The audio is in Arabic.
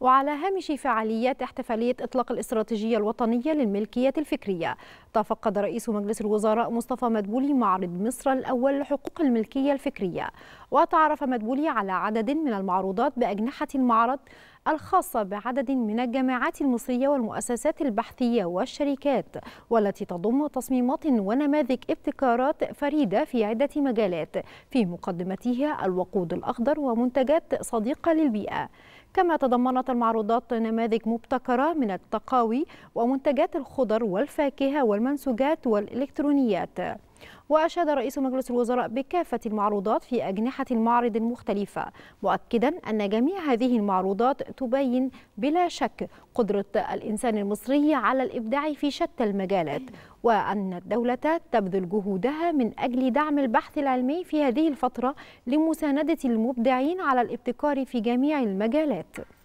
وعلى هامش فعاليات احتفالية إطلاق الاستراتيجية الوطنية للملكية الفكرية تفقد رئيس مجلس الوزراء مصطفى مدبولي معرض مصر الأول لحقوق الملكية الفكرية وتعرف مدبولي على عدد من المعروضات بأجنحة المعرض الخاصة بعدد من الجامعات المصرية والمؤسسات البحثية والشركات والتي تضم تصميمات ونماذج ابتكارات فريدة في عدة مجالات في مقدمتها الوقود الأخضر ومنتجات صديقة للبيئة كما تضمنت المعروضات نماذج مبتكرة من التقاوي ومنتجات الخضر والفاكهة والمنسوجات والإلكترونيات وأشاد رئيس مجلس الوزراء بكافة المعروضات في أجنحة المعرض المختلفة مؤكدا أن جميع هذه المعروضات تبين بلا شك قدرة الإنسان المصري على الإبداع في شتى المجالات وأن الدولة تبذل جهودها من أجل دعم البحث العلمي في هذه الفترة لمساندة المبدعين على الابتكار في جميع المجالات